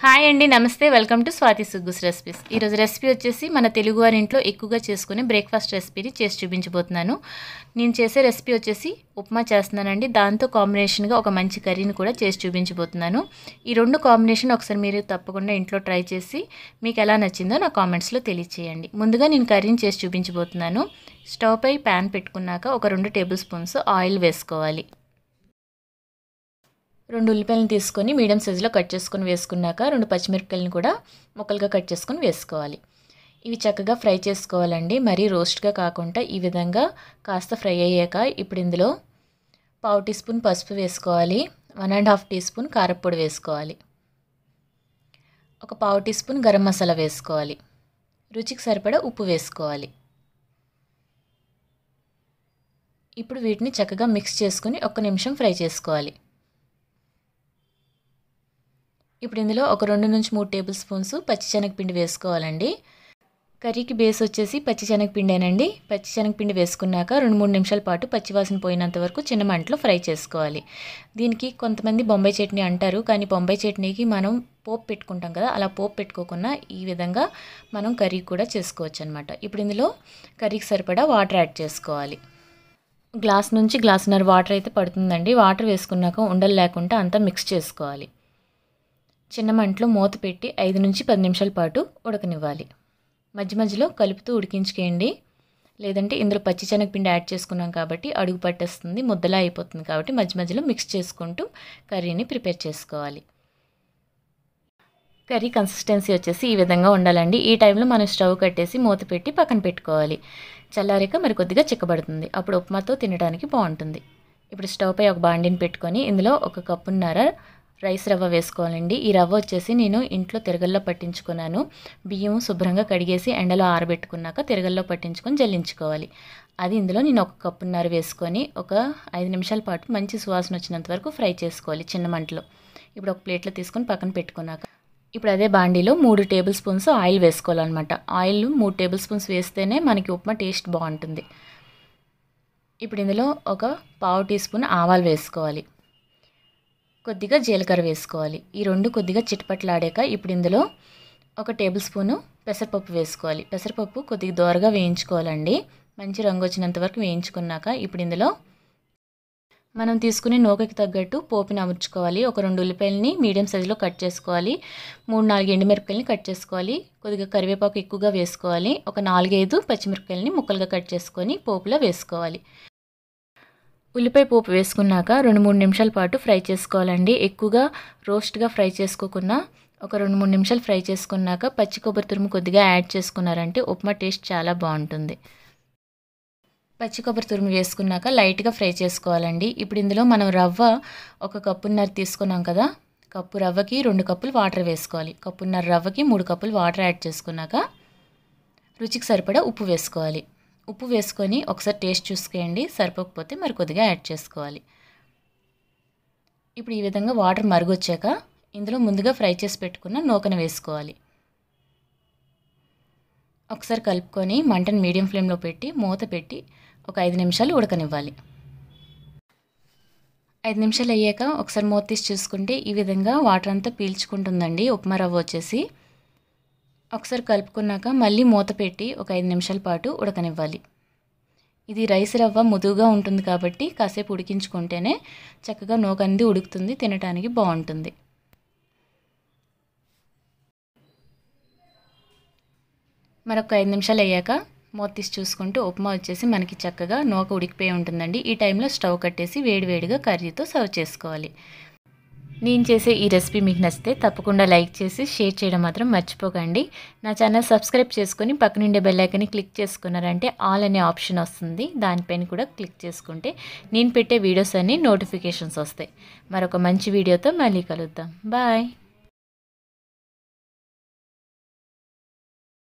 hi అండి నమస్తే welcome to Swathi సుగ్గుస్ రెసిపీస్ ఈరోజు రెసిపీ వచ్చేసి మన తెలుగు ఇంట్లో ఎక్కువగా చేసుకునే బ్రేక్ఫాస్ట్ రెసిపీని చేసి చూపించబోతున్నాను నేను చేసే రెసిపీ వచ్చేసి ఉప్మా చేస్తున్నానండి దాంతో కాంబినేషన్గా ఒక మంచి కర్రీని కూడా చేసి చూపించబోతున్నాను ఈ రెండు కాంబినేషన్ ఒకసారి మీరు తప్పకుండా ఇంట్లో ట్రై చేసి మీకు ఎలా నచ్చిందో నా కామెంట్స్లో తెలియచేయండి ముందుగా నేను కర్రీని చేసి చూపించబోతున్నాను స్టవ్ పై ప్యాన్ పెట్టుకున్నాక ఒక రెండు టేబుల్ స్పూన్స్ ఆయిల్ వేసుకోవాలి రెండు ఉల్లిపాయలను తీసుకొని మీడియం సైజులో కట్ చేసుకొని వేసుకున్నాక రెండు పచ్చిమిరపకాయలను కూడా ముక్కలుగా కట్ చేసుకొని వేసుకోవాలి ఇవి చక్కగా ఫ్రై చేసుకోవాలండి మరీ రోస్ట్గా కాకుండా ఈ విధంగా కాస్త ఫ్రై అయ్యాక ఇప్పుడు ఇందులో పావు టీ స్పూన్ పసుపు వేసుకోవాలి one and half teaspoon కారప్పొడి వేసుకోవాలి ఒక పావు టీ స్పూన్ గరం మసాలా వేసుకోవాలి రుచికి సరిపడా ఉప్పు వేసుకోవాలి ఇప్పుడు వీటిని చక్కగా మిక్స్ చేసుకుని ఒక్క నిమిషం ఫ్రై చేసుకోవాలి ఇప్పుడు ఇందులో ఒక రెండు నుంచి మూడు టేబుల్ స్పూన్స్ పిండి వేసుకోవాలండి కర్రీకి బేస్ వచ్చేసి పచ్చిశనగపిండేనండి పిండి వేసుకున్నాక రెండు మూడు నిమిషాల పాటు పచ్చివాసన పోయినంత వరకు చిన్న మంటలో ఫ్రై చేసుకోవాలి దీనికి కొంతమంది బొంబాయి చట్నీ అంటారు కానీ బొంబాయి చట్నీకి మనం పోపు పెట్టుకుంటాం కదా అలా పోపు పెట్టుకోకుండా ఈ విధంగా మనం కర్రీ కూడా చేసుకోవచ్చు అనమాట ఇప్పుడు ఇందులో కర్రీకి సరిపడా వాటర్ యాడ్ చేసుకోవాలి గ్లాస్ నుంచి గ్లాసున్నర వాటర్ అయితే పడుతుందండి వాటర్ వేసుకున్నాక ఉండలు లేకుండా అంతా మిక్స్ చేసుకోవాలి చిన్న మంటలో మూత పెట్టి ఐదు నుంచి పది నిమిషాల పాటు ఉడకనివ్వాలి మధ్య మధ్యలో కలుపుతూ ఉడికించుకేయండి లేదంటే ఇందులో పచ్చిశనగపిండి యాడ్ చేసుకున్నాం కాబట్టి అడుగు పట్టేస్తుంది ముద్దలా అయిపోతుంది కాబట్టి మధ్య మధ్యలో మిక్స్ చేసుకుంటూ కర్రీని ప్రిపేర్ చేసుకోవాలి కర్రీ కన్సిస్టెన్సీ వచ్చేసి ఈ విధంగా ఉండాలండి ఈ టైంలో మనం స్టవ్ కట్టేసి మూత పెట్టి పక్కన పెట్టుకోవాలి చల్లారాక మరి కొద్దిగా చిక్కబడుతుంది అప్పుడు ఉప్మాతో తినడానికి బాగుంటుంది ఇప్పుడు స్టవ్ పై ఒక బాండిని పెట్టుకొని ఇందులో ఒక కప్పున్నర రైస్ రవ్వ వేసుకోవాలండి ఈ రవ్వ వచ్చేసి నేను ఇంట్లో తిరగల్లో పట్టించుకున్నాను బియ్యం శుభ్రంగా కడిగేసి ఎండలో ఆరబెట్టుకున్నాక తిరగల్లో పట్టించుకొని జల్లించుకోవాలి అది ఇందులో నేను ఒక కప్పున్నర వేసుకొని ఒక ఐదు నిమిషాల పాటు మంచి సువాసన వచ్చినంత వరకు ఫ్రై చేసుకోవాలి చిన్న మంటలో ఇప్పుడు ఒక ప్లేట్లో తీసుకొని పక్కన పెట్టుకున్నాక ఇప్పుడు అదే బాండీలో మూడు టేబుల్ స్పూన్స్ ఆయిల్ వేసుకోవాలన్నమాట ఆయిల్ మూడు టేబుల్ స్పూన్స్ వేస్తేనే మనకి ఉప్మా టేస్ట్ బాగుంటుంది ఇప్పుడు ఇందులో ఒక పావు టీ స్పూన్ ఆవాలు వేసుకోవాలి కొద్దిగా జీలకర్ర వేసుకోవాలి ఈ రెండు కొద్దిగా చిటపట్లాడాక ఇప్పుడు ఇందులో ఒక టేబుల్ స్పూను పెసరపప్పు వేసుకోవాలి పెసరపప్పు కొద్దిగా దోరగా వేయించుకోవాలండి మంచి రంగు వచ్చినంత వరకు వేయించుకున్నాక ఇప్పుడు ఇందులో మనం తీసుకునే నూకకి తగ్గట్టు పోపుని అమర్చుకోవాలి ఒక రెండు ఉల్లిపాయలని మీడియం సైజులో కట్ చేసుకోవాలి మూడు నాలుగు ఎండుమిరపకాయలని కట్ చేసుకోవాలి కొద్దిగా కరివేపాకు ఎక్కువగా వేసుకోవాలి ఒక నాలుగైదు పచ్చిమిరపకాయలని ముక్కలుగా కట్ చేసుకొని పోపులో వేసుకోవాలి ఉల్లిపాయ పోపు వేసుకున్నాక రెండు మూడు నిమిషాల పాటు ఫ్రై చేసుకోవాలండి ఎక్కువగా రోస్ట్గా ఫ్రై చేసుకోకుండా ఒక రెండు మూడు నిమిషాలు ఫ్రై చేసుకున్నాక పచ్చి కొబ్బరి తురుము కొద్దిగా యాడ్ చేసుకున్నారంటే ఉప్మా టేస్ట్ చాలా బాగుంటుంది పచ్చి కొబ్బరి తురుము వేసుకున్నాక లైట్గా ఫ్రై చేసుకోవాలండి ఇప్పుడు ఇందులో మనం రవ్వ ఒక కప్పున్నర తీసుకున్నాం కదా కప్పు రవ్వకి రెండు కప్పులు వాటర్ వేసుకోవాలి కప్పున్నర రవ్వకి మూడు కప్పులు వాటర్ యాడ్ చేసుకున్నాక రుచికి సరిపడా ఉప్పు వేసుకోవాలి ఉప్పు వేసుకొని ఒకసారి టేస్ట్ చూసుకోండి సరిపోకపోతే మరి కొద్దిగా యాడ్ చేసుకోవాలి ఇప్పుడు ఈ విధంగా వాటర్ మరుగొచ్చాక ఇందులో ముందుగా ఫ్రై చేసి పెట్టుకున్న నూకను వేసుకోవాలి ఒకసారి కలుపుకొని మంటను మీడియం ఫ్లేమ్లో పెట్టి మూత పెట్టి ఒక ఐదు నిమిషాలు ఉడకనివ్వాలి ఐదు నిమిషాలు అయ్యాక ఒకసారి మూత తీసి చూసుకుంటే ఈ విధంగా వాటర్ అంతా పీల్చుకుంటుందండి ఉప్మా రవ్వ వచ్చేసి ఒకసారి కలుపుకున్నాక మళ్ళీ మూత పెట్టి ఒక ఐదు నిమిషాల పాటు ఉడకనివ్వాలి ఇది రైస్ రవ్వ ముదువుగా ఉంటుంది కాబట్టి కాసేపు ఉడికించుకుంటేనే చక్కగా నోకంది ఉడుకుతుంది తినడానికి బాగుంటుంది మరొక ఐదు నిమిషాలు అయ్యాక మూత తీసి చూసుకుంటే ఉప్మా వచ్చేసి మనకి చక్కగా నోక ఉడికిపోయి ఉంటుందండి ఈ టైంలో స్టవ్ కట్టేసి వేడివేడిగా కర్రీతో సర్వ్ చేసుకోవాలి నేను చేసే ఈ రెసిపీ మీకు నచ్చితే తప్పకుండా లైక్ చేసి షేర్ చేయడం మాత్రం మర్చిపోకండి నా ఛానల్ సబ్స్క్రైబ్ చేసుకొని పక్కనుండే బెల్లైకని క్లిక్ చేసుకున్నారంటే ఆల్ అనే ఆప్షన్ వస్తుంది దానిపైన కూడా క్లిక్ చేసుకుంటే నేను పెట్టే వీడియోస్ అన్నీ నోటిఫికేషన్స్ వస్తాయి మరొక మంచి వీడియోతో మళ్ళీ కలుద్దాం బాయ్